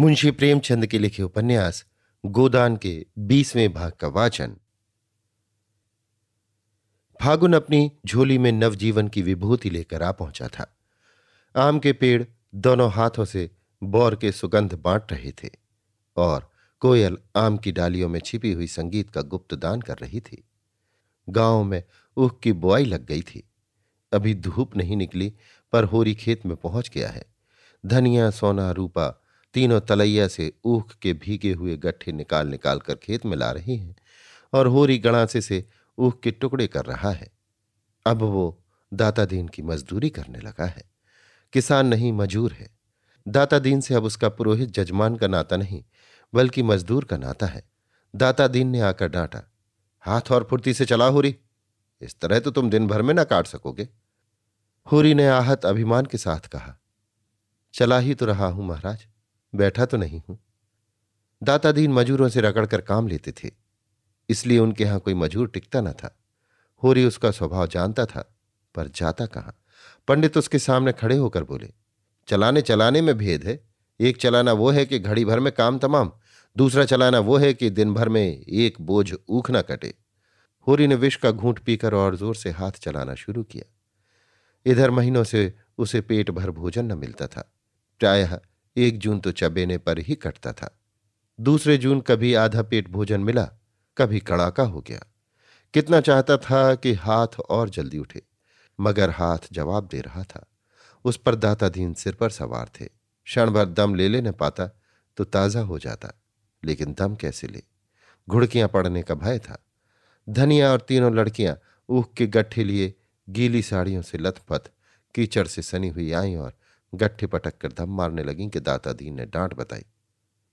मुंशी प्रेमचंद के लिखे उपन्यास गोदान के बीसवें भाग का वाचन फागुन अपनी झोली में नवजीवन की विभूति लेकर आ पहुंचा था आम के पेड़ दोनों हाथों से बौर के सुगंध बांट रहे थे और कोयल आम की डालियों में छिपी हुई संगीत का गुप्त दान कर रही थी गांव में ऊख की बुआई लग गई थी अभी धूप नहीं निकली पर होरी खेत में पहुंच गया है धनिया सोना रूपा तीनों तलैया से ऊख के भीगे हुए गट्ठे निकाल निकाल कर खेत में ला रही हैं और होरी गणासे से ऊख के टुकड़े कर रहा है अब वो दाता दीन की मजदूरी करने लगा है किसान नहीं मजूर है दाता दीन से अब उसका पुरोहित जजमान का नाता नहीं बल्कि मजदूर का नाता है दाता दीन ने आकर डांटा हाथ और फुर्ती से चला होरी इस तरह तो तुम दिन भर में ना काट सकोगे होरी ने आहत अभिमान के साथ कहा चला ही तो रहा हूं महाराज बैठा तो नहीं हूं दातादीन मजूरों से रगड़कर काम लेते थे इसलिए उनके यहां कोई मजूर टिकता न था होरी उसका स्वभाव जानता था पर जाता कहा पंडित उसके सामने खड़े होकर बोले चलाने चलाने में भेद है एक चलाना वो है कि घड़ी भर में काम तमाम दूसरा चलाना वो है कि दिन भर में एक बोझ ऊख ना कटे होरी ने विष का घूंट पीकर और जोर से हाथ चलाना शुरू किया इधर महीनों से उसे पेट भर भोजन न मिलता था प्रायः एक जून तो चबेने पर ही कटता था दूसरे जून कभी आधा पेट भोजन मिला कभी कड़ाका हो गया कितना चाहता था कि हाथ और जल्दी उठे मगर हाथ जवाब दे रहा था उस पर दाताधीन सिर पर सवार थे क्षण भर दम ले लेने पाता तो ताज़ा हो जाता लेकिन दम कैसे ले घुड़कियां पड़ने का भय था धनिया और तीनों लड़कियां ऊख के गट्ठे लिए गीली साड़ियों से लथपथ कीचड़ से सनी हुई आई और गट्ठे पटक कर धम मारने लगी कि दाता दीन ने डांट बताई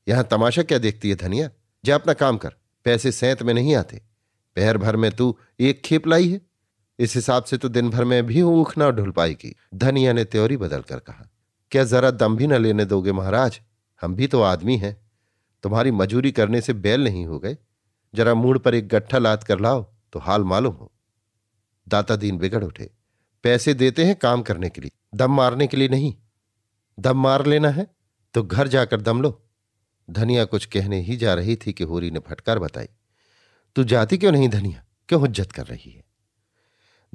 यहां तमाशा क्या देखती है धनिया जा अपना काम कर पैसे सैंत में नहीं आते पहर भर में तू एक खेप लाई है इस हिसाब से तो दिन भर में भी ऊख ना ढुल पाएगी धनिया ने त्योरी बदलकर कहा क्या जरा दम भी न लेने दोगे महाराज हम भी तो आदमी हैं तुम्हारी मजूरी करने से बैल नहीं हो गए जरा मूड पर एक गट्ठा लाद कर लाओ तो हाल मालूम हो दाता दीन बिगड़ उठे पैसे देते हैं काम करने के लिए दम मारने के लिए नहीं दम मार लेना है तो घर जाकर दम लो धनिया कुछ कहने ही जा रही थी कि होरी ने फटकार बताई तू जाती क्यों नहीं धनिया क्यों हज्जत कर रही है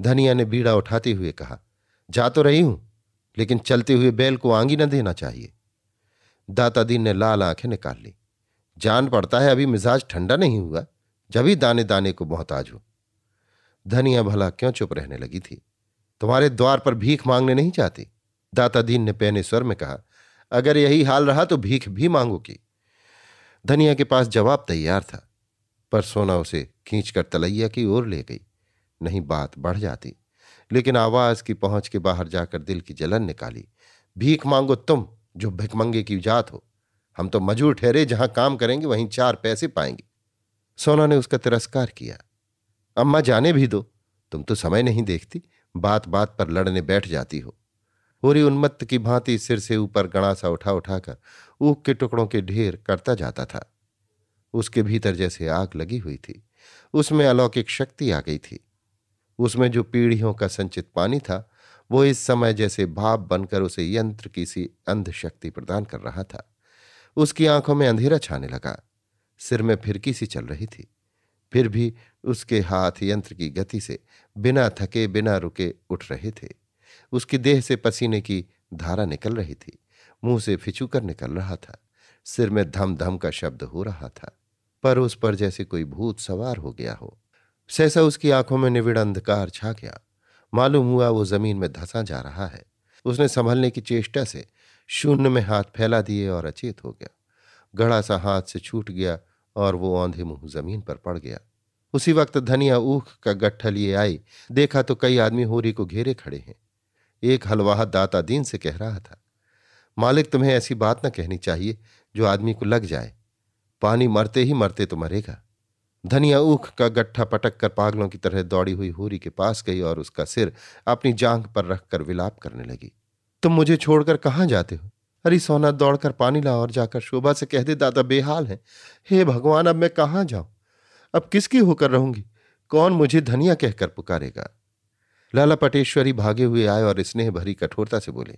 धनिया ने बीड़ा उठाते हुए कहा जा तो रही हूं लेकिन चलते हुए बैल को आंगी न देना चाहिए दाता दीन ने लाल आंखें निकाल ली जान पड़ता है अभी मिजाज ठंडा नहीं हुआ जब ही दाने दाने को मोहताज हो धनिया भला क्यों चुप रहने लगी थी तुम्हारे द्वार पर भीख मांगने नहीं चाहती दाताधीन ने पहने स्वर में कहा अगर यही हाल रहा तो भीख भी मांगोगी धनिया के पास जवाब तैयार था पर सोना उसे खींचकर तलैया की ओर ले गई नहीं बात बढ़ जाती लेकिन आवाज की पहुंच के बाहर जाकर दिल की जलन निकाली भीख मांगो तुम जो भिकमंगे की जात हो हम तो मजूर ठहरे जहां काम करेंगे वहीं चार पैसे पाएंगे सोना ने उसका तिरस्कार किया अम्मा जाने भी दो तुम तो समय नहीं देखती बात बात पर लड़ने बैठ जाती हो होरी उन्मत्त की भांति सिर से ऊपर गणासा उठा उठाकर ऊख के टुकड़ों के ढेर करता जाता था उसके भीतर जैसे आग लगी हुई थी उसमें अलौकिक शक्ति आ गई थी उसमें जो पीढ़ियों का संचित पानी था वो इस समय जैसे भाप बनकर उसे यंत्र की सी अंध शक्ति प्रदान कर रहा था उसकी आंखों में अंधेरा छाने लगा सिर में फिरकी सी चल रही थी फिर भी उसके हाथ यंत्र की गति से बिना थके बिना रुके उठ रहे थे उसके देह से पसीने की धारा निकल रही थी मुंह से फिचूकर निकल रहा था सिर में धम धम का शब्द हो रहा था पर उस पर जैसे कोई भूत सवार हो गया हो सहसा उसकी आंखों में निविड़ अंधकार छा गया मालूम हुआ वो जमीन में धंसा जा रहा है उसने संभलने की चेष्टा से शून्य में हाथ फैला दिए और अचेत हो गया गड़ा सा हाथ से छूट गया और वो औंधे मुंह जमीन पर पड़ गया उसी वक्त धनिया ऊख का गट्ठा लिए आई देखा तो कई आदमी होरी को घेरे खड़े हैं एक हलवाहा दाता दीन से कह रहा था मालिक तुम्हें ऐसी बात न कहनी चाहिए जो आदमी को लग जाए पानी मरते ही मरते तो मरेगा धनिया ऊख का गट्ठा पटक कर पागलों की तरह दौड़ी हुई होरी के पास गई और उसका सिर अपनी जांघ पर रखकर विलाप करने लगी तुम मुझे छोड़कर कहाँ जाते हो अरे सोना दौड़कर पानी ला और जाकर शोभा से कह दे दादा बेहाल है हे भगवान अब मैं कहाँ जाऊं अब किसकी होकर रहूंगी कौन मुझे धनिया कहकर पुकारेगा लाला पटेश्वरी भागे हुए आए और स्नेह भरी कठोरता से बोले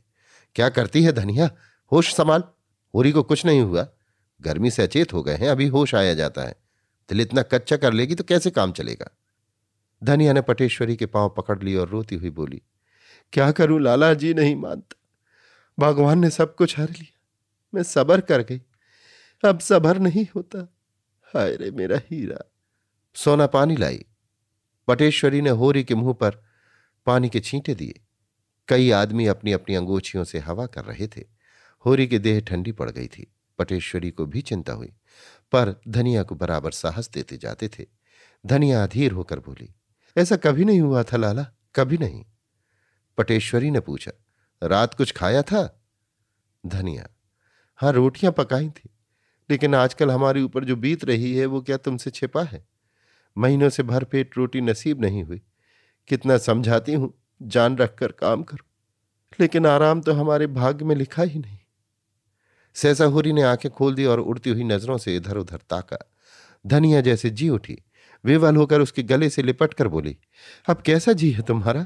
क्या करती है धनिया होश संभाल होरी को कुछ नहीं हुआ गर्मी से अचेत हो गए हैं अभी होश आया जाता है दिल इतना कच्चा कर लेगी तो कैसे काम चलेगा धनिया ने पटेश्वरी के पांव पकड़ लिए और रोती हुई बोली क्या करूं लाला जी नहीं मानता भगवान ने सब कुछ हर लिया मैं सबर कर गई अब सबर नहीं होता हाय रे मेरा हीरा सोना पानी लाई पटेश्वरी ने होरी के मुंह पर पानी के छींटे दिए कई आदमी अपनी अपनी अंगोछियों से हवा कर रहे थे होरी की देह ठंडी पड़ गई थी पटेश्वरी को भी चिंता हुई पर धनिया को बराबर साहस देते जाते थे धनिया अधीर होकर बोली ऐसा कभी नहीं हुआ था लाला कभी नहीं पटेश्वरी ने पूछा रात कुछ खाया था धनिया हाँ रोटियां पकाई थी लेकिन आजकल हमारे ऊपर जो बीत रही है वो क्या तुमसे छिपा है महीनों से भर पेट रोटी नसीब नहीं हुई कितना समझाती हूं जान रखकर काम करो लेकिन आराम तो हमारे भाग्य में लिखा ही नहीं सहसाहुरी ने आंखें खोल दी और उड़ती हुई नजरों से इधर उधर ताका धनिया जैसे जी उठी विवल होकर उसके गले से लिपट कर बोली अब कैसा जी है तुम्हारा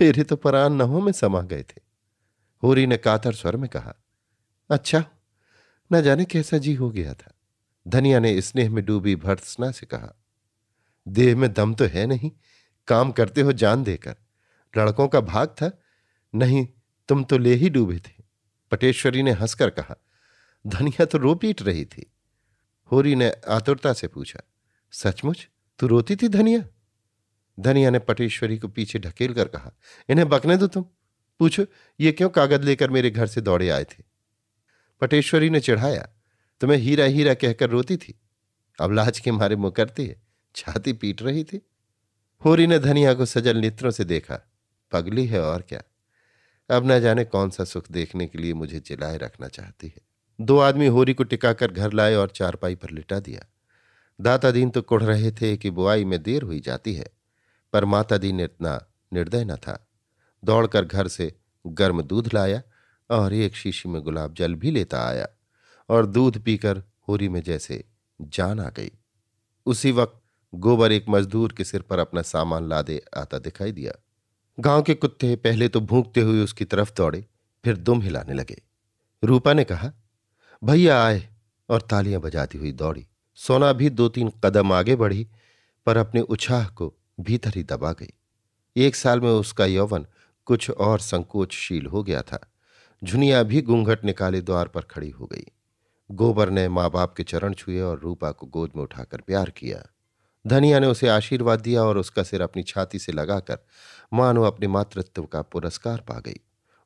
मेरे तो परान नहों में समा गए थे होरी ने कातर स्वर में कहा अच्छा न जाने कैसा जी हो गया था धनिया ने स्नेह में डूबी भर्त्सना से कहा देह में दम तो है नहीं काम करते हो जान देकर लड़कों का भाग था नहीं तुम तो ले ही डूबे थे पटेश्वरी ने हंसकर कहा धनिया तो रो पीट रही थी होरी ने आतुरता से पूछा सचमुच तू रोती थी धनिया धनिया ने पटेश्वरी को पीछे ढकेल कर कहा इन्हें बकने दो तुम पूछो ये क्यों कागज लेकर मेरे घर से दौड़े आए थे पटेश्वरी ने चढ़ाया तुम्हें हीरा हीरा कहकर रोती थी अब लाज के मारे मुकरती है छाती पीट रही थी होरी ने धनिया को सजल नेत्रों से देखा पगली है और क्या अब न जाने कौन सा सुख देखने के लिए मुझे जिलाए रखना चाहती है दो आदमी होरी को टिकाकर घर लाए और चारपाई पर लिटा दिया दाता दीन तो कुढ़ रहे थे कि बुआई में देर हुई जाती है पर माता दीन इतना निर्दय न था दौड़कर घर से गर्म दूध लाया और एक शीशी में गुलाब जल भी लेता आया और दूध पीकर होरी में जैसे जान आ गई उसी वक्त गोबर एक मजदूर के सिर पर अपना सामान लादे आता दिखाई दिया गांव के कुत्ते पहले तो भूखते हुए उसकी तरफ दौड़े फिर दुम हिलाने लगे रूपा ने कहा भैया आए और तालियां बजाती हुई दौड़ी सोना भी दो तीन कदम आगे बढ़ी पर अपने उछाह को भीतर ही दबा गई एक साल में उसका यौवन कुछ और संकोचशील हो गया था झुनिया भी घूंघट निकाले द्वार पर खड़ी हो गई गोबर ने माँ बाप के चरण छुए और रूपा को गोद में उठाकर प्यार किया धनिया ने उसे आशीर्वाद दिया और उसका सिर अपनी छाती से लगाकर मानो अपने मातृत्व का पुरस्कार पा गई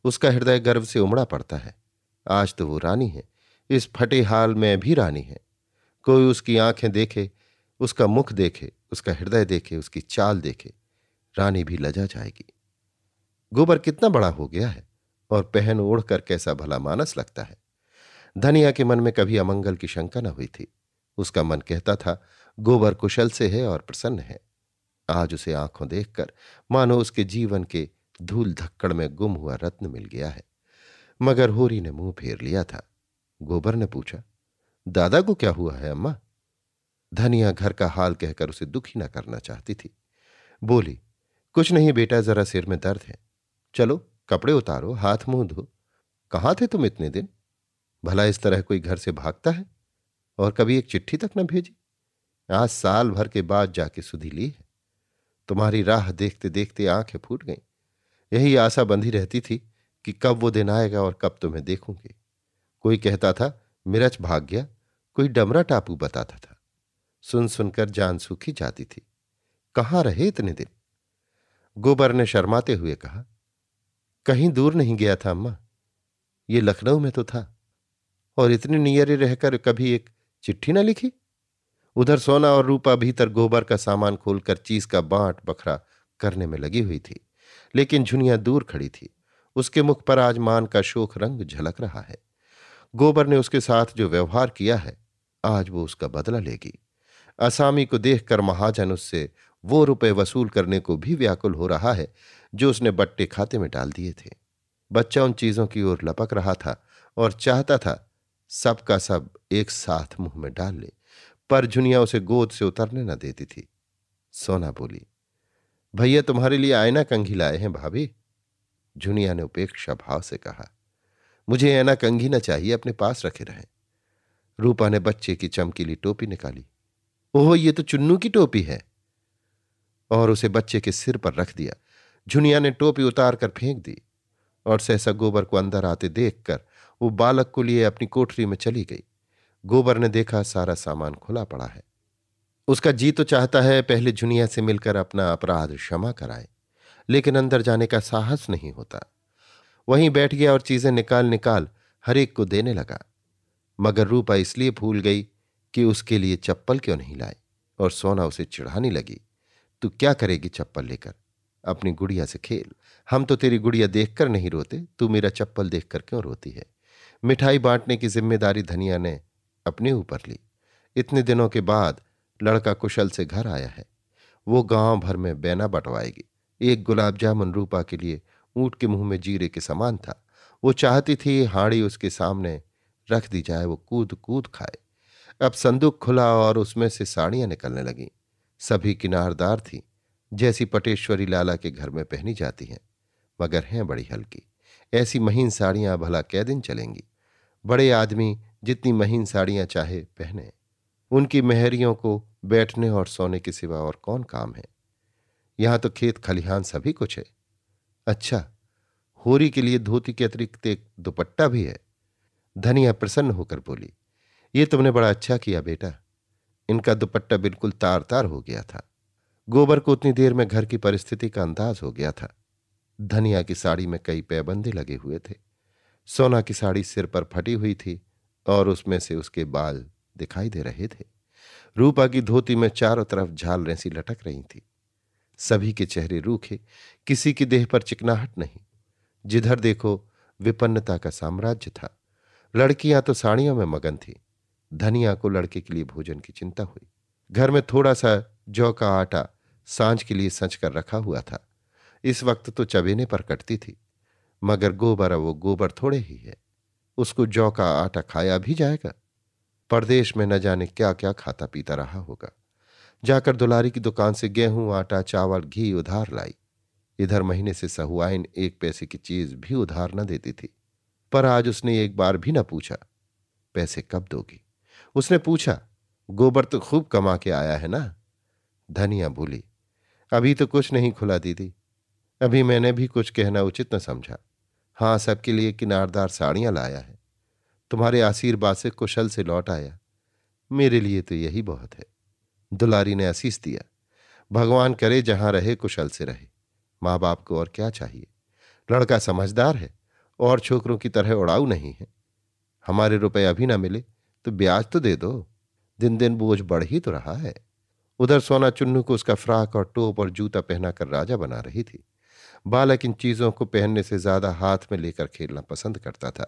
उसका हृदय गर्व से उमड़ा पड़ता है आज तो वो रानी है इस फटे हाल में भी रानी है कोई उसकी आंखें देखे उसका मुख देखे उसका हृदय देखे उसकी चाल देखे रानी भी लजा जाएगी गोबर कितना बड़ा हो गया है और पहन ओढ़ कर कैसा भला मानस लगता है धनिया के मन में कभी अमंगल की शंका न हुई थी उसका मन कहता था गोबर कुशल से है और प्रसन्न है आज उसे आंखों देखकर मानो उसके जीवन के धूल धक्कड़ में गुम हुआ रत्न मिल गया है मगर होरी ने मुंह फेर लिया था गोबर ने पूछा दादा को क्या हुआ है अम्मा धनिया घर का हाल कहकर उसे दुखी ना करना चाहती थी बोली कुछ नहीं बेटा जरा सिर में दर्द है चलो कपड़े उतारो हाथ मुंह धो कहाँ थे तुम इतने दिन भला इस तरह कोई घर से भागता है और कभी एक चिट्ठी तक न भेजी आज साल भर के बाद जाके सुधी ली है तुम्हारी राह देखते देखते आंखें फूट गई यही आशा बंधी रहती थी कि कब वो दिन आएगा और कब तुम्हें देखूंगी कोई कहता था मिरच भाग गया कोई डमरा टापू बताता था सुन सुनकर जान सूखी जाती थी कहाँ रहे इतने दिन गोबर ने शर्माते हुए कहा कहीं दूर नहीं गया था अम्मा ये लखनऊ में तो था और इतने नियरे रहकर कभी एक चिट्ठी ना लिखी उधर सोना और रूपा भीतर गोबर का सामान खोलकर चीज का बांट बखरा करने में लगी हुई थी लेकिन झुनिया दूर खड़ी थी उसके मुख पर आज मान का शोक रंग झलक रहा है गोबर ने उसके साथ जो व्यवहार किया है आज वो उसका बदला लेगी असामी को देखकर महाजन उससे वो रुपए वसूल करने को भी व्याकुल हो रहा है जो उसने बट्टे खाते में डाल दिए थे बच्चा उन चीजों की ओर लपक रहा था और चाहता था सब का सब एक साथ मुंह में डाल ले पर झुनिया उसे गोद से उतरने न देती थी सोना बोली भैया तुम्हारे लिए आयना कंघी लाए हैं भाभी झुनिया ने उपेक्षा भाव से कहा मुझे ऐना कंघी न चाहिए अपने पास रखे रहे रूपा ने बच्चे की चमकीली टोपी निकाली ओह ये तो चुन्नू की टोपी है और उसे बच्चे के सिर पर रख दिया झुनिया ने टोपी उतार कर फेंक दी और सहसा गोबर को अंदर आते देखकर वो बालक को लिए अपनी कोठरी में चली गई गोबर ने देखा सारा सामान खुला पड़ा है उसका जी तो चाहता है पहले जुनिया से मिलकर अपना अपराध क्षमा कराए लेकिन अंदर जाने का साहस नहीं होता वहीं बैठ गया और चीजें निकाल निकाल हरेक को देने लगा मगर रूपा इसलिए भूल गई कि उसके लिए चप्पल क्यों नहीं लाई और सोना उसे चिढ़ाने लगी तू क्या करेगी चप्पल लेकर अपनी गुड़िया से खेल हम तो तेरी गुड़िया देखकर नहीं रोते तू मेरा चप्पल देखकर क्यों रोती है मिठाई बांटने की जिम्मेदारी धनिया ने अपने ऊपर ली इतने दिनों के बाद लड़का कुशल से घर आया है वो गांव भर में बैना बंटवाएगी एक गुलाब जामुन रूपा के लिए ऊंट के मुंह में जीरे के समान था वो चाहती थी हाड़ी उसके सामने रख दी जाए वो कूद कूद खाए अब संदूक खुला और उसमें से साड़ियां निकलने लगीं सभी किनारदार थी जैसी पटेश्वरी लाला के घर में पहनी जाती हैं मगर हैं बड़ी हल्की ऐसी महीन साड़ियां भला कै दिन चलेंगी बड़े आदमी जितनी महीन साड़ियां चाहे पहने उनकी मेहरियों को बैठने और सोने के सिवा और कौन काम है यहां तो खेत खलिहान सभी कुछ है अच्छा होरी के लिए धोती के अतिरिक्त एक दुपट्टा भी है धनिया प्रसन्न होकर बोली ये तुमने बड़ा अच्छा किया बेटा इनका दुपट्टा बिल्कुल तार तार हो गया था गोबर को उतनी देर में घर की परिस्थिति का अंदाज हो गया था धनिया की साड़ी में कई पैबंदे लगे हुए थे सोना की साड़ी सिर पर फटी हुई थी और उसमें से उसके बाल दिखाई दे रहे थे रूपा की धोती में चारों तरफ झालरें सी लटक रही थी सभी के चेहरे रूखे किसी की देह पर चिकनाहट नहीं जिधर देखो विपन्नता का साम्राज्य था लड़कियां तो साड़ियों में मगन थी धनिया को लड़के के लिए भोजन की चिंता हुई घर में थोड़ा सा जौ का आटा सांझ के लिए सच कर रखा हुआ था इस वक्त तो चबेने पर कटती थी मगर गोबर वो गोबर थोड़े ही है उसको जौ का आटा खाया भी जाएगा परदेश में न जाने क्या क्या खाता पीता रहा होगा जाकर दुलारी की दुकान से गेहूं आटा चावल घी उधार लाई इधर महीने से सहुआइन एक पैसे की चीज भी उधार न देती थी पर आज उसने एक बार भी न पूछा पैसे कब दोगी उसने पूछा गोबर तो खूब कमा के आया है ना धनिया भूली अभी तो कुछ नहीं खुला दीदी अभी मैंने भी कुछ कहना उचित न समझा हाँ सबके लिए किनारदार साड़ियाँ लाया है तुम्हारे आशीर्वाद से कुशल से लौट आया मेरे लिए तो यही बहुत है दुलारी ने आशीष दिया भगवान करे जहाँ रहे कुशल से रहे माँ बाप को और क्या चाहिए लड़का समझदार है और छोकरों की तरह उड़ाऊ नहीं है हमारे रुपए अभी ना मिले तो ब्याज तो दे दो दिन दिन बोझ बढ़ ही तो रहा है उधर सोना चुन्नू को उसका फ्राक और टोप और जूता पहनाकर राजा बना रही थी बालक इन चीज़ों को पहनने से ज़्यादा हाथ में लेकर खेलना पसंद करता था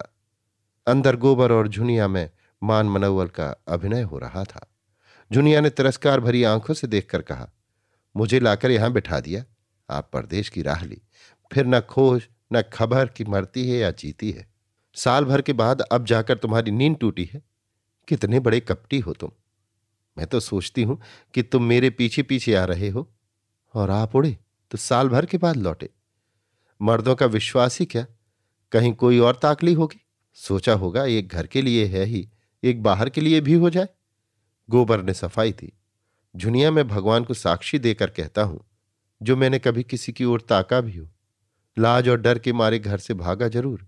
अंदर गोबर और झुनिया में मान मनोवल का अभिनय हो रहा था झुनिया ने तिरस्कार भरी आंखों से देखकर कहा मुझे लाकर यहां बिठा दिया आप परदेश की राह ली फिर न खोज न खबर कि मरती है या जीती है साल भर के बाद अब जाकर तुम्हारी नींद टूटी है कितने बड़े कपटी हो तुम मैं तो सोचती हूं कि तुम मेरे पीछे पीछे आ रहे हो और आप उड़े तो साल भर के बाद लौटे मर्दों का विश्वास ही क्या कहीं कोई और ताकली होगी सोचा होगा एक घर के लिए है ही एक बाहर के लिए भी हो जाए गोबर ने सफाई दी झुनिया में भगवान को साक्षी देकर कहता हूं जो मैंने कभी किसी की ओर ताका भी हो लाज और डर के मारे घर से भागा जरूर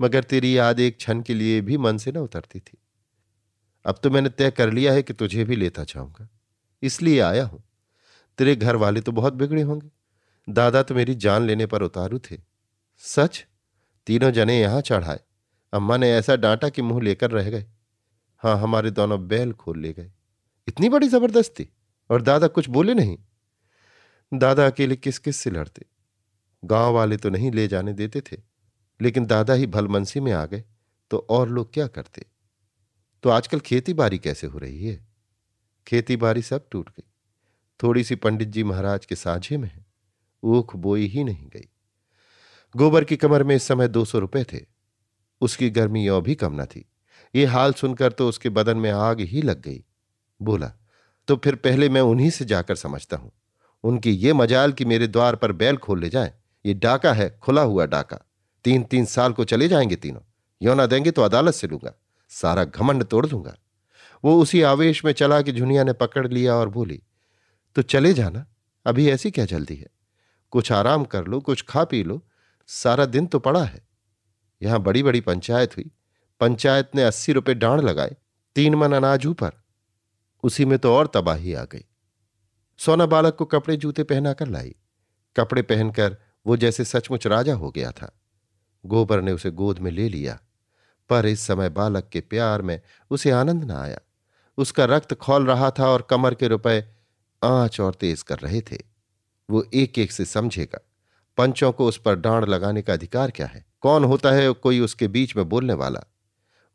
मगर तेरी याद एक क्षण के लिए भी मन से न उतरती थी अब तो मैंने तय कर लिया है कि तुझे भी लेता चाहूंगा इसलिए आया हूं तेरे घर वाले तो बहुत बिगड़े होंगे दादा तो मेरी जान लेने पर उतारू थे सच तीनों जने यहां चढ़ाए अम्मा ने ऐसा डांटा कि मुंह लेकर रह गए हाँ हमारे दोनों बैल खोल ले गए इतनी बड़ी जबरदस्ती और दादा कुछ बोले नहीं दादा अकेले किस किस से लड़ते गांव वाले तो नहीं ले जाने देते थे लेकिन दादा ही भलमनसी में आ गए तो और लोग क्या करते तो आजकल खेती बारी कैसे हो रही है खेती बारी सब टूट गई थोड़ी सी पंडित जी महाराज के साझे में है ऊख बोई ही नहीं गई गोबर की कमर में इस समय दो सौ रुपये थे उसकी गर्मी और भी कम न थी ये हाल सुनकर तो उसके बदन में आग ही लग गई बोला तो फिर पहले मैं उन्हीं से जाकर समझता हूं उनकी ये मजाल कि मेरे द्वार पर बैल खोल ले जाए ये डाका है खुला हुआ डाका तीन तीन साल को चले जाएंगे तीनों यो ना देंगे तो अदालत से लूंगा सारा घमंड तोड़ दूंगा वो उसी आवेश में चला कि झुनिया ने पकड़ लिया और बोली तो चले जाना अभी ऐसी क्या जल्दी है कुछ आराम कर लो कुछ खा पी लो सारा दिन तो पड़ा है यहां बड़ी बड़ी पंचायत हुई पंचायत ने अस्सी रुपये डांड लगाए तीन मन अनाज ऊपर उसी में तो और तबाही आ गई सोना बालक को कपड़े जूते पहनाकर लाई कपड़े पहनकर वो जैसे सचमुच राजा हो गया था गोबर ने उसे गोद में ले लिया पर इस समय बालक के प्यार में उसे आनंद ना आया उसका रक्त खोल रहा था और कमर के रुपए आंच और तेज कर रहे थे वो एक एक से समझेगा पंचों को उस पर डांड लगाने का अधिकार क्या है कौन होता है कोई उसके बीच में बोलने वाला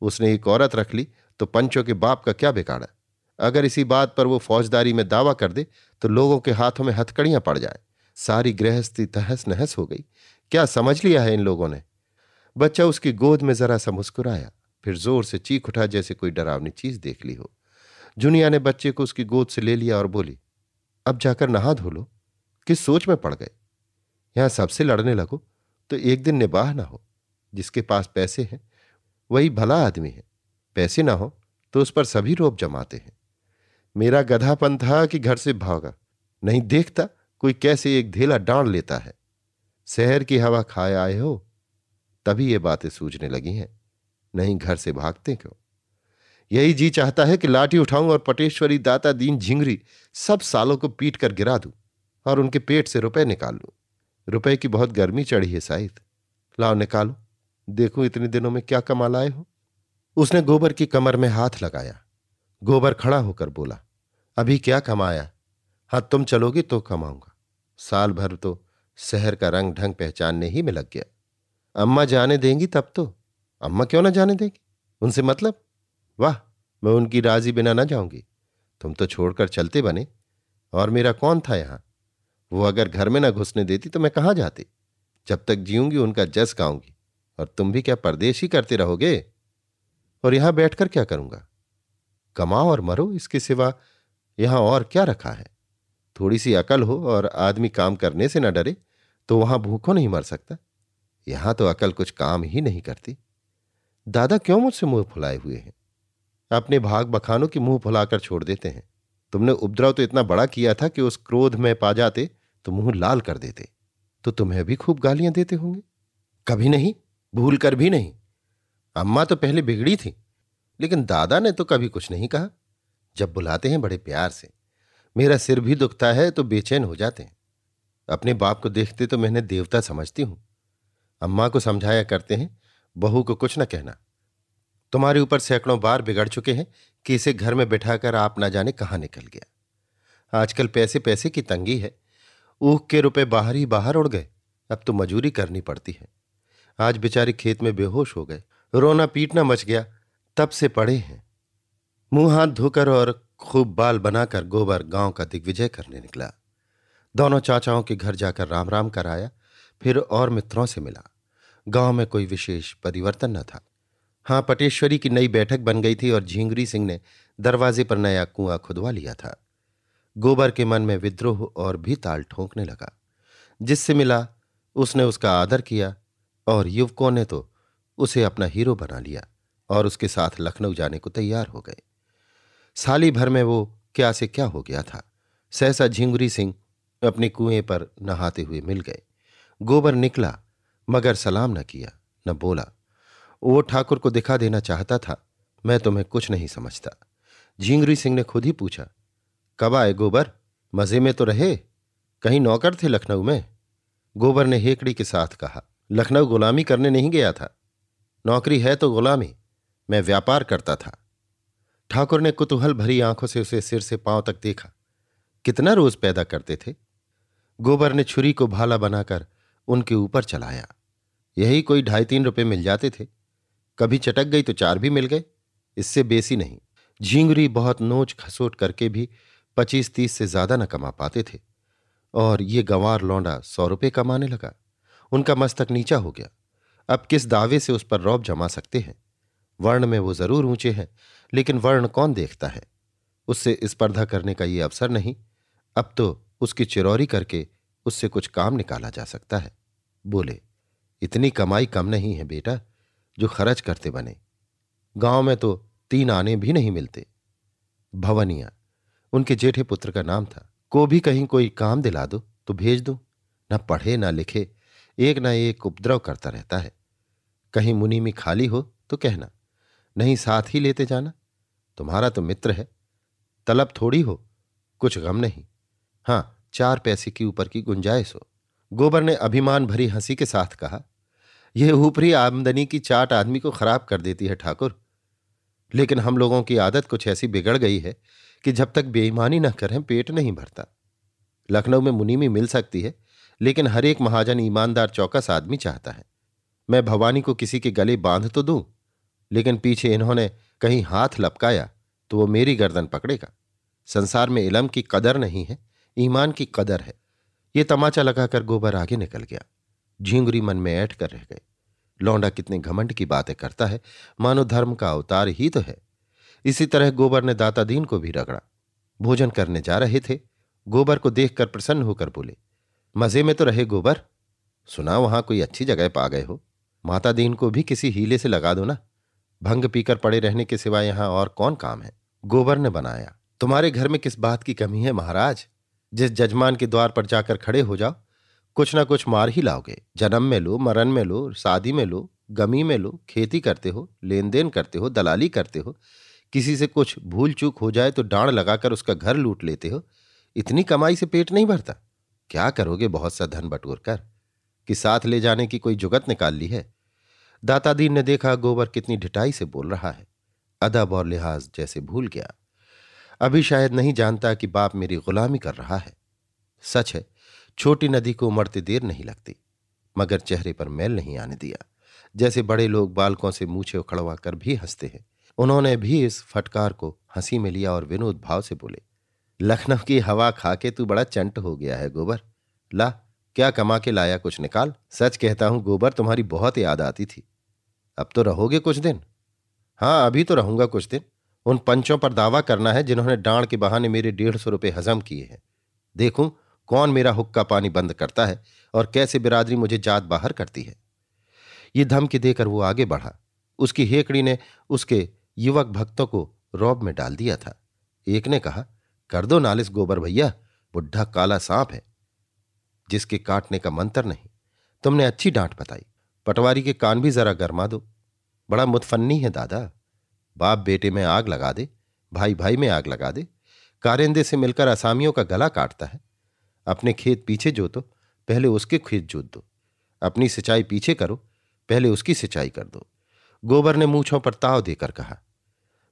उसने एक औरत रख ली तो पंचों के बाप का क्या बिगाड़ा अगर इसी बात पर वो फौजदारी में दावा कर दे तो लोगों के हाथों में हथकड़ियां पड़ जाए सारी गृहस्थी तहस नहस हो गई क्या समझ लिया है इन लोगों ने बच्चा उसकी गोद में जरा सा मुस्कुराया फिर जोर से चीख उठा जैसे कोई डरावनी चीज देख ली हो जुनिया ने बच्चे को उसकी गोद से ले लिया और बोली अब जाकर नहा धो लो उसकी सोच में पड़ गए यहां सबसे लड़ने लगो तो एक दिन निबाह ना हो जिसके पास पैसे हैं वही भला आदमी है पैसे ना हो तो उस पर सभी रोप जमाते हैं मेरा गधापन था कि घर से भागा नहीं देखता कोई कैसे एक ढेला डांड लेता है शहर की हवा खाए आए हो तभी ये बातें सूझने लगी हैं नहीं घर से भागते क्यों यही जी चाहता है कि लाठी उठाऊं और पटेश्वरी दाता दीन झिंगरी सब सालों को पीट कर गिरा दूं और उनके पेट से रुपए निकाल लूं रुपए की बहुत गर्मी चढ़ी है साहिद लाओ निकालो देखूं इतने दिनों में क्या कमा लाए हो उसने गोबर की कमर में हाथ लगाया गोबर खड़ा होकर बोला अभी क्या कमाया हाँ तुम चलोगी तो कमाऊंगा साल भर तो शहर का रंग ढंग पहचानने ही में लग गया अम्मा जाने देंगी तब तो अम्मा क्यों ना जाने देंगी उनसे मतलब वाह मैं उनकी राजी बिना ना जाऊंगी तुम तो छोड़कर चलते बने और मेरा कौन था यहाँ वो अगर घर में ना घुसने देती तो मैं कहाँ जाती जब तक जीऊंगी उनका जस गाऊंगी और तुम भी क्या परदेश ही करते रहोगे और यहां बैठकर क्या करूंगा कमाओ और मरो इसके सिवा यहां और क्या रखा है थोड़ी सी अकल हो और आदमी काम करने से ना डरे तो वहां भूखों नहीं मर सकता यहां तो अकल कुछ काम ही नहीं करती दादा क्यों मुझसे मुंह फुलाए हुए हैं अपने भाग बखानों की मुंह फुलाकर छोड़ देते हैं तुमने उपद्रव तो इतना बड़ा किया था कि उस क्रोध में पा जाते तो मुंह लाल कर देते तो तुम्हें भी खूब गालियां देते होंगे कभी नहीं भूल कर भी नहीं अम्मा तो पहले बिगड़ी थी लेकिन दादा ने तो कभी कुछ नहीं कहा जब बुलाते हैं बड़े प्यार से मेरा सिर भी दुखता है तो बेचैन हो जाते हैं अपने बाप को देखते तो मैंने देवता समझती हूं अम्मा को समझाया करते हैं बहू को कुछ न कहना तुम्हारे ऊपर सैकड़ों बार बिगड़ चुके हैं कि इसे घर में बिठाकर आप ना जाने कहाँ निकल गया आजकल पैसे पैसे की तंगी है ऊख के रुपए बाहर ही बाहर उड़ गए अब तो मजूरी करनी पड़ती है आज बेचारे खेत में बेहोश हो गए रोना पीटना मच गया तब से पड़े हैं मुंह हाथ धोकर और खूब बाल बनाकर गोबर गांव का दिग्विजय करने निकला दोनों चाचाओं के घर जाकर राम राम कर आया फिर और मित्रों से मिला गांव में कोई विशेष परिवर्तन न था हाँ पटेश्वरी की नई बैठक बन गई थी और झिंगरी सिंह ने दरवाजे पर नया कुआं खुदवा लिया था गोबर के मन में विद्रोह और भी ताल ठोंकने लगा जिससे मिला उसने उसका आदर किया और युवकों ने तो उसे अपना हीरो बना लिया और उसके साथ लखनऊ जाने को तैयार हो गए साली भर में वो क्या से क्या हो गया था सहसा झिंगुरी सिंह अपने कुएं पर नहाते हुए मिल गए गोबर निकला मगर सलाम न किया न बोला वो ठाकुर को दिखा देना चाहता था मैं तुम्हें कुछ नहीं समझता झिंगरी सिंह ने खुद ही पूछा कब आए गोबर मज़े में तो रहे कहीं नौकर थे लखनऊ में गोबर ने हेकड़ी के साथ कहा लखनऊ गुलामी करने नहीं गया था नौकरी है तो गुलामी मैं व्यापार करता था ठाकुर ने कुतूहल भरी आंखों से उसे सिर से पांव तक देखा कितना रोज पैदा करते थे गोबर ने छुरी को भाला बनाकर उनके ऊपर चलाया यही कोई ढाई तीन रुपये मिल जाते थे कभी चटक गई तो चार भी मिल गए इससे बेसी नहीं झींगरी बहुत नोच खसोट करके भी पच्चीस तीस से ज्यादा न कमा पाते थे और ये गंवार लौंडा सौ रुपये कमाने लगा उनका मस्तक नीचा हो गया अब किस दावे से उस पर रौब जमा सकते हैं वर्ण में वो जरूर ऊंचे हैं लेकिन वर्ण कौन देखता है उससे स्पर्धा करने का ये अवसर नहीं अब तो उसकी चिरौरी करके उससे कुछ काम निकाला जा सकता है बोले इतनी कमाई कम नहीं है बेटा जो खर्च करते बने गांव में तो तीन आने भी नहीं मिलते भवनिया उनके जेठे पुत्र का नाम था को भी कहीं कोई काम दिला दो तो भेज दो न पढ़े न लिखे एक न एक उपद्रव करता रहता है कहीं मुनि में खाली हो तो कहना नहीं साथ ही लेते जाना तुम्हारा तो मित्र है तलब थोड़ी हो कुछ गम नहीं हाँ चार पैसे की ऊपर की गुंजाइश हो गोबर ने अभिमान भरी हंसी के साथ कहा यह ऊपरी आमदनी की चाट आदमी को खराब कर देती है ठाकुर लेकिन हम लोगों की आदत कुछ ऐसी बिगड़ गई है कि जब तक बेईमानी न करें पेट नहीं भरता लखनऊ में मुनीमी मिल सकती है लेकिन हर एक महाजन ईमानदार चौकस आदमी चाहता है मैं भवानी को किसी के गले बांध तो दूं लेकिन पीछे इन्होंने कहीं हाथ लपकाया तो वो मेरी गर्दन पकड़ेगा संसार में इलम की कदर नहीं है ईमान की कदर है ये तमाचा लगाकर गोबर आगे निकल गया झींगुरी मन में ऐठ कर रह गए लौंडा कितने घमंड की बातें करता है मानो धर्म का अवतार ही तो है इसी तरह गोबर ने दाता दीन को भी रगड़ा भोजन करने जा रहे थे गोबर को देखकर प्रसन्न होकर बोले मजे में तो रहे गोबर सुना वहां कोई अच्छी जगह पा गए हो माता दीन को भी किसी हीले से लगा दो ना भंग पीकर पड़े रहने के सिवाय यहां और कौन काम है गोबर ने बनाया तुम्हारे घर में किस बात की कमी है महाराज जिस जजमान के द्वार पर जाकर खड़े हो जाओ कुछ ना कुछ मार ही लाओगे जन्म में लो मरण में लो शादी में लो गमी में लो खेती करते हो लेन देन करते हो दलाली करते हो किसी से कुछ भूल चूक हो जाए तो डांड लगाकर उसका घर लूट लेते हो इतनी कमाई से पेट नहीं भरता क्या करोगे बहुत सा धन बटोर कर कि साथ ले जाने की कोई जुगत निकाल ली है दातादीन ने देखा गोबर कितनी ढिटाई से बोल रहा है अदब और लिहाज जैसे भूल गया अभी शायद नहीं जानता कि बाप मेरी गुलामी कर रहा है सच है छोटी नदी को उमड़ते देर नहीं लगती मगर चेहरे पर मैल नहीं आने दिया जैसे बड़े लोग बालकों से मूछे उखड़वा कर भी हंसते हैं उन्होंने भी इस फटकार को हंसी में लिया और विनोद भाव से बोले लखनऊ की हवा खा के तू बड़ा चंट हो गया है गोबर ला क्या कमा के लाया कुछ निकाल सच कहता हूं गोबर तुम्हारी बहुत याद आती थी अब तो रहोगे कुछ दिन हाँ अभी तो रहूंगा कुछ दिन उन पंचों पर दावा करना है जिन्होंने डांड के बहाने मेरे डेढ़ सौ रुपये हजम किए हैं देखूं कौन मेरा हुक्का पानी बंद करता है और कैसे बिरादरी मुझे जात बाहर करती है ये धमकी देकर वो आगे बढ़ा उसकी हेकड़ी ने उसके युवक भक्तों को रौब में डाल दिया था एक ने कहा कर दो नालिस गोबर भैया बुढ़ा काला सांप है जिसके काटने का मंत्र नहीं तुमने अच्छी डांट बताई पटवारी के कान भी जरा गर्मा दो बड़ा मुतफन्नी है दादा बाप बेटे में आग लगा दे भाई भाई में आग लगा दे कारिंदे से मिलकर असामियों का गला काटता है अपने खेत पीछे जोतो पहले उसके खेत जोत दो अपनी सिंचाई पीछे करो पहले उसकी सिंचाई कर दो गोबर ने मूछों पर ताव देकर कहा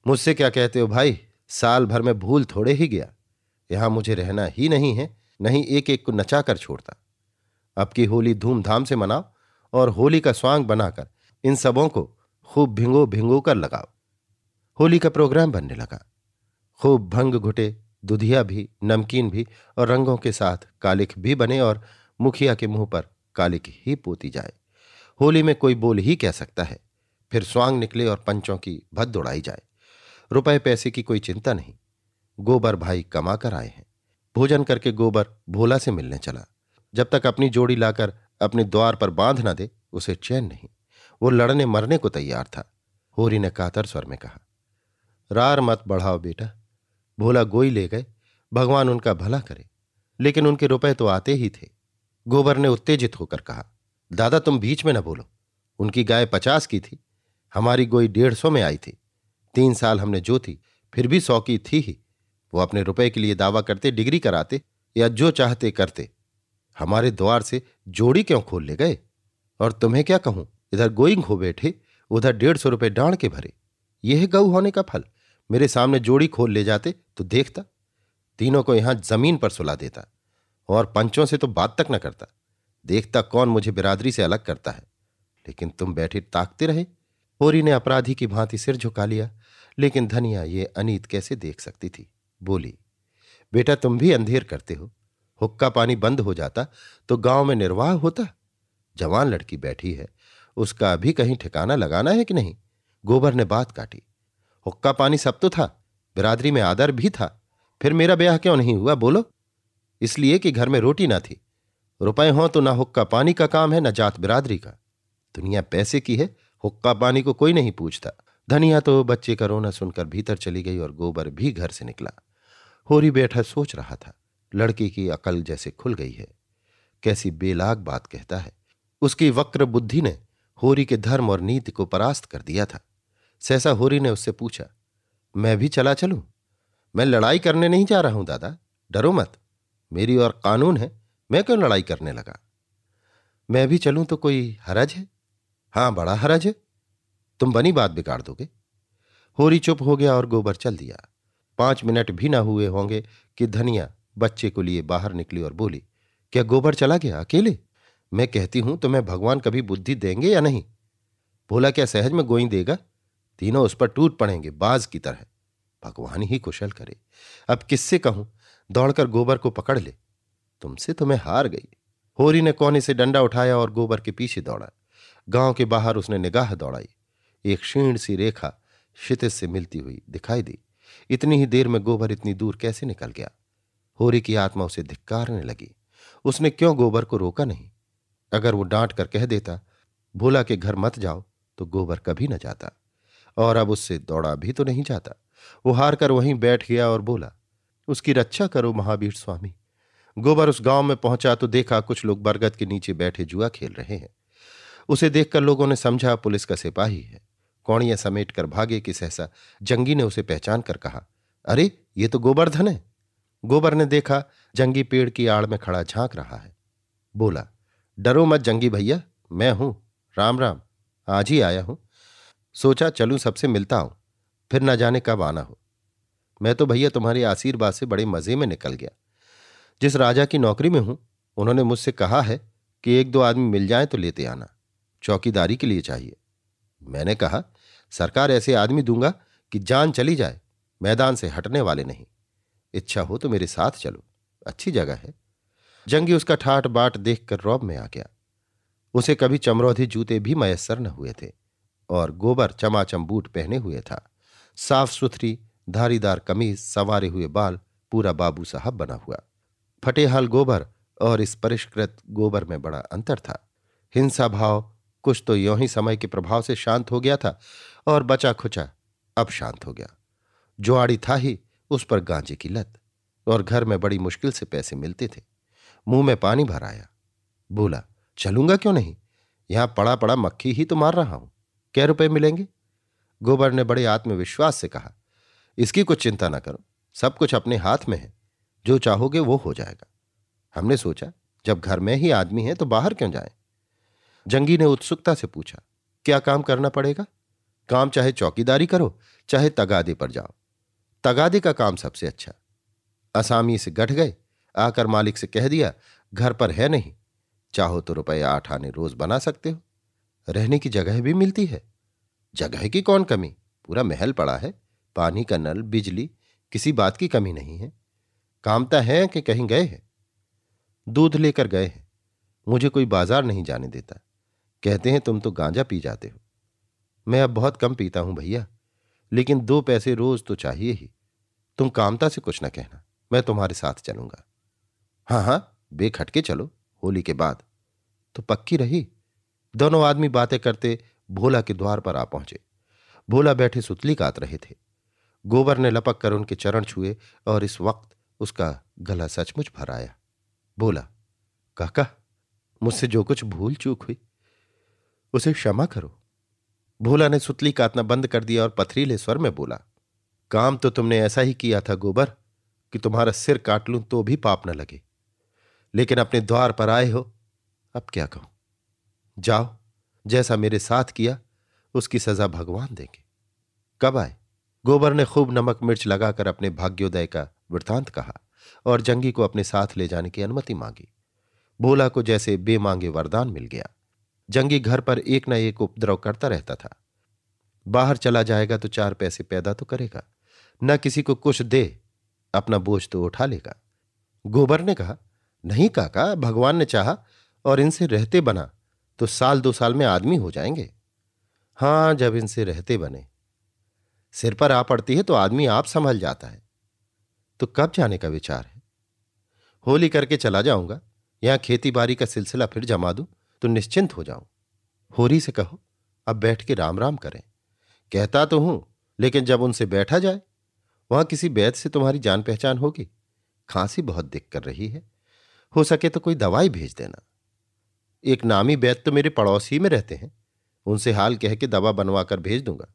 मुझसे क्या कहते हो भाई साल भर में भूल थोड़े ही गया यहां मुझे रहना ही नहीं है नहीं एक एक को नचा कर छोड़ता अब की होली धूमधाम से मनाओ और होली का स्वांग बनाकर इन सबों को खूब भिंगो भिंगो कर लगाओ होली का प्रोग्राम बनने लगा खूब भंग घुटे दुधिया भी नमकीन भी और रंगों के साथ कालिख भी बने और मुखिया के मुंह पर कालिख ही पोती जाए होली में कोई बोल ही कह सकता है फिर स्वांग निकले और पंचों की भद उड़ाई जाए रुपए पैसे की कोई चिंता नहीं गोबर भाई कमा कर आए हैं भोजन करके गोबर भोला से मिलने चला जब तक अपनी जोड़ी लाकर अपने द्वार पर बांध न दे उसे चैन नहीं वो लड़ने मरने को तैयार था होरी ने कातर स्वर में कहा रार मत बढ़ाओ बेटा भोला गोई ले गए भगवान उनका भला करे लेकिन उनके रुपए तो आते ही थे गोबर ने उत्तेजित होकर कहा दादा तुम बीच में न बोलो उनकी गाय पचास की थी हमारी गोई डेढ़ सौ में आई थी तीन साल हमने जो थी फिर भी सौ की थी ही वो अपने रुपए के लिए दावा करते डिग्री कराते या जो चाहते करते हमारे द्वार से जोड़ी क्यों खोल ले गए और तुम्हें क्या कहूं इधर गोई खो बैठे उधर डेढ़ सौ रुपये डांड के भरे यह गऊ होने का फल मेरे सामने जोड़ी खोल ले जाते तो देखता तीनों को यहां जमीन पर सुला देता और पंचों से तो बात तक न करता देखता कौन मुझे बिरादरी से अलग करता है लेकिन तुम बैठे ताकते रहे होरी ने अपराधी की भांति सिर झुका लिया लेकिन धनिया ये अनीत कैसे देख सकती थी बोली बेटा तुम भी अंधेर करते हो हुक्का पानी बंद हो जाता तो गांव में निर्वाह होता जवान लड़की बैठी है उसका अभी कहीं ठिकाना लगाना है कि नहीं गोबर ने बात काटी हुक्का पानी सब तो था बिरादरी में आदर भी था फिर मेरा ब्याह क्यों नहीं हुआ बोलो इसलिए कि घर में रोटी ना थी रुपए हों तो ना हुक्का पानी का काम है ना जात बिरादरी का दुनिया पैसे की है हुक्का पानी को कोई नहीं पूछता धनिया तो बच्चे का रोना सुनकर भीतर चली गई और गोबर भी घर से निकला होरी बैठा सोच रहा था लड़की की अकल जैसे खुल गई है कैसी बेलाग बात कहता है उसकी वक्र बुद्धि ने होरी के धर्म और नीति को परास्त कर दिया था सहसा होरी ने उससे पूछा मैं भी चला चलूं मैं लड़ाई करने नहीं जा रहा हूं दादा डरो मत मेरी और कानून है मैं क्यों लड़ाई करने लगा मैं भी चलूं तो कोई हरज है हाँ बड़ा हरज है तुम बनी बात बिगाड़ दोगे होरी चुप हो गया और गोबर चल दिया पांच मिनट भी ना हुए होंगे कि धनिया बच्चे को लिए बाहर निकली और बोली क्या गोबर चला गया अकेले मैं कहती हूं तुम्हें भगवान कभी बुद्धि देंगे या नहीं भोला क्या सहज में गोई देगा तीनों उस पर टूट पड़ेंगे बाज की तरह भगवान ही कुशल करे अब किससे कहूं दौड़कर गोबर को पकड़ ले तुमसे तो मैं हार गई होरी ने कोने से डंडा उठाया और गोबर के पीछे दौड़ा गांव के बाहर उसने निगाह दौड़ाई एक क्षीण सी रेखा क्षितिज से मिलती हुई दिखाई दी इतनी ही देर में गोबर इतनी दूर कैसे निकल गया होरी की आत्मा उसे धिक्कारने लगी उसने क्यों गोबर को रोका नहीं अगर वो डांट कर कह देता भोला के घर मत जाओ तो गोबर कभी न जाता और अब उससे दौड़ा भी तो नहीं जाता वो हार कर वहीं बैठ गया और बोला उसकी रक्षा करो महावीर स्वामी गोबर उस गांव में पहुंचा तो देखा कुछ लोग बरगद के नीचे बैठे जुआ खेल रहे हैं उसे देखकर लोगों ने समझा पुलिस का सिपाही है कौड़िया समेट कर भागे कि सहसा जंगी ने उसे पहचान कर कहा अरे ये तो गोबर्धन है गोबर ने देखा जंगी पेड़ की आड़ में खड़ा झांक रहा है बोला डरो मत जंगी भैया मैं हूं राम राम आज ही आया हूं सोचा चलूं सबसे मिलता हूं फिर ना जाने कब आना हो मैं तो भैया तुम्हारे आशीर्वाद से बड़े मजे में निकल गया जिस राजा की नौकरी में हूं उन्होंने मुझसे कहा है कि एक दो आदमी मिल जाए तो लेते आना चौकीदारी के लिए चाहिए मैंने कहा सरकार ऐसे आदमी दूंगा कि जान चली जाए मैदान से हटने वाले नहीं इच्छा हो तो मेरे साथ चलो अच्छी जगह है जंगी उसका ठाट बाट देखकर रौब में आ गया उसे कभी चमरौधी जूते भी मयसर न हुए थे और गोबर चमाचम बूट पहने हुए था साफ सुथरी धारीदार कमीज सवारे हुए बाल पूरा बाबू साहब बना हुआ फटेहाल गोबर और इस परिष्कृत गोबर में बड़ा अंतर था हिंसा भाव कुछ तो यों ही समय के प्रभाव से शांत हो गया था और बचा खुचा अब शांत हो गया जुआड़ी था ही उस पर गांजे की लत और घर में बड़ी मुश्किल से पैसे मिलते थे मुंह में पानी भर आया बोला चलूंगा क्यों नहीं यहां पड़ा पड़ा मक्खी ही तो मार रहा हूं क्या रुपए मिलेंगे गोबर ने बड़े आत्मविश्वास से कहा इसकी कुछ चिंता ना करो सब कुछ अपने हाथ में है जो चाहोगे वो हो जाएगा हमने सोचा जब घर में ही आदमी है तो बाहर क्यों जाए जंगी ने उत्सुकता से पूछा क्या काम करना पड़ेगा काम चाहे चौकीदारी करो चाहे तगादे पर जाओ तगादे का काम सबसे अच्छा असामी से गठ गए आकर मालिक से कह दिया घर पर है नहीं चाहो तो रुपए आठ आने रोज बना सकते हो रहने की जगह भी मिलती है जगह की कौन कमी पूरा महल पड़ा है पानी का नल बिजली किसी बात की कमी नहीं है कामता तो है कि कहीं गए हैं दूध लेकर गए हैं मुझे कोई बाजार नहीं जाने देता कहते हैं तुम तो गांजा पी जाते हो मैं अब बहुत कम पीता हूं भैया लेकिन दो पैसे रोज तो चाहिए ही तुम कामता से कुछ ना कहना मैं तुम्हारे साथ चलूंगा हाँ हाँ बेखटके चलो होली के बाद तो पक्की रही दोनों आदमी बातें करते भोला के द्वार पर आ पहुंचे भोला बैठे सुतली कात रहे थे गोबर ने लपक कर उनके चरण छुए और इस वक्त उसका गला सचमुच भर आया बोला काका मुझसे जो कुछ भूल चूक हुई उसे क्षमा करो भोला ने सुतली कातना बंद कर दिया और पथरीले स्वर में बोला काम तो तुमने ऐसा ही किया था गोबर कि तुम्हारा सिर काट लूं तो भी पाप न लगे लेकिन अपने द्वार पर आए हो अब क्या कहूं जाओ जैसा मेरे साथ किया उसकी सजा भगवान देंगे कब आए गोबर ने खूब नमक मिर्च लगाकर अपने भाग्योदय का वृत्तांत कहा और जंगी को अपने साथ ले जाने की अनुमति मांगी भोला को जैसे बेमांगे वरदान मिल गया जंगी घर पर एक न एक उपद्रव करता रहता था बाहर चला जाएगा तो चार पैसे पैदा तो करेगा न किसी को कुछ दे अपना बोझ तो उठा लेगा गोबर ने कहा नहीं काका भगवान ने चाहा और इनसे रहते बना तो साल दो साल में आदमी हो जाएंगे हाँ जब इनसे रहते बने सिर पर आ पड़ती है तो आदमी आप संभल जाता है तो कब जाने का विचार है होली करके चला जाऊंगा यहां खेती बाड़ी का सिलसिला फिर जमा दू तो निश्चिंत हो जाऊं होरी से कहो अब बैठ के राम राम करें कहता तो हूं लेकिन जब उनसे बैठा जाए वहां किसी बैद से तुम्हारी जान पहचान होगी खांसी बहुत दिख कर रही है हो सके तो कोई दवाई भेज देना एक नामी बैत तो मेरे पड़ोस ही में रहते हैं उनसे हाल कह के दवा बनवा कर भेज दूंगा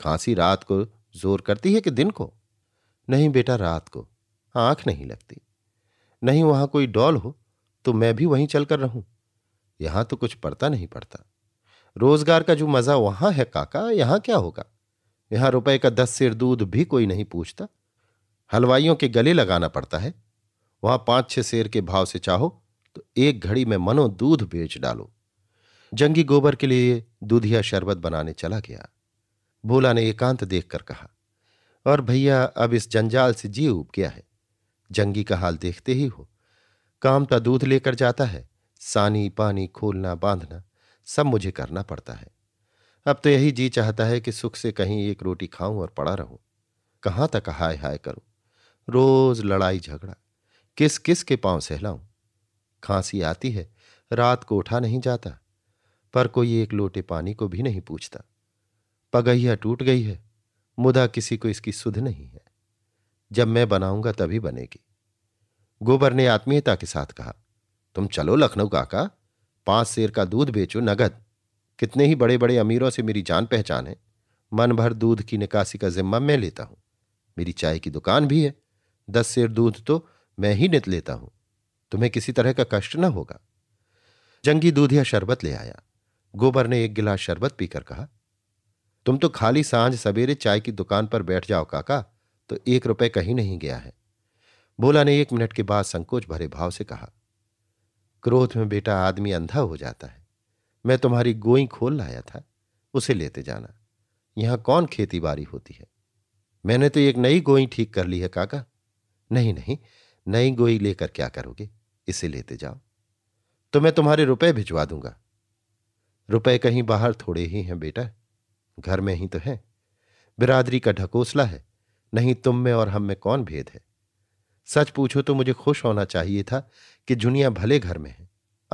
खांसी रात को जोर करती है कि दिन को नहीं बेटा रात को आंख नहीं लगती नहीं वहां कोई डॉल हो तो मैं भी वहीं चल कर रहूं यहां तो कुछ पड़ता नहीं पड़ता रोजगार का जो मजा वहां है काका यहां क्या होगा यहां रुपए का दस सिर दूध भी कोई नहीं पूछता हलवाइयों के गले लगाना पड़ता है वहां पांच छह शेर के भाव से चाहो तो एक घड़ी में मनो दूध बेच डालो जंगी गोबर के लिए दूधिया शरबत बनाने चला गया भोला ने एकांत देखकर कहा और भैया अब इस जंजाल से जी उब गया है जंगी का हाल देखते ही हो काम तो दूध लेकर जाता है सानी पानी खोलना बांधना सब मुझे करना पड़ता है अब तो यही जी चाहता है कि सुख से कहीं एक रोटी खाऊं और पड़ा रहूं कहाँ तक हाय हाय करूं रोज लड़ाई झगड़ा किस किस के पांव सहलाऊं खांसी आती है रात को उठा नहीं जाता पर कोई एक लोटे पानी को भी नहीं पूछता पगहिया टूट गई है मुदा किसी को इसकी सुध नहीं है जब मैं बनाऊंगा तभी बनेगी गोबर ने आत्मीयता के साथ कहा तुम चलो लखनऊ काका पांच शेर का दूध बेचो नगद कितने ही बड़े बड़े अमीरों से मेरी जान पहचान है मन भर दूध की निकासी का जिम्मा मैं लेता हूं मेरी चाय की दुकान भी है दस शेर दूध तो मैं ही नित लेता हूं तुम्हें किसी तरह का कष्ट न होगा जंगी दूधिया शरबत ले आया गोबर ने एक गिलास शरबत पीकर कहा तुम तो खाली सांझ सवेरे चाय की दुकान पर बैठ जाओ काका तो एक रुपए कहीं नहीं गया है भोला ने एक मिनट के बाद संकोच भरे भाव से कहा क्रोध में बेटा आदमी अंधा हो जाता है मैं तुम्हारी गोई खोल लाया था उसे लेते जाना यहां कौन खेती बाड़ी होती है मैंने तो एक नई गोई ठीक कर ली है काका नहीं नहीं नई गोई लेकर क्या करोगे इसे लेते जाओ तो मैं तुम्हारे रुपए भिजवा दूंगा रुपए कहीं बाहर थोड़े ही हैं बेटा घर में ही तो है बिरादरी का ढकोसला है नहीं तुम में और हम में कौन भेद है सच पूछो तो मुझे खुश होना चाहिए था कि जुनिया भले घर में है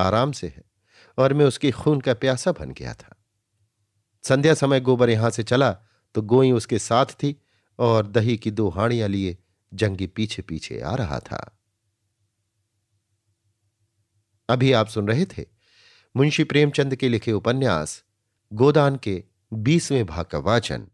आराम से है और मैं उसकी खून का प्यासा बन गया था संध्या समय गोबर यहां से चला तो गोई उसके साथ थी और दही की दो हाड़ियां लिए जंगी पीछे पीछे आ रहा था अभी आप सुन रहे थे मुंशी प्रेमचंद के लिखे उपन्यास गोदान के बीसवें भाग का वाचन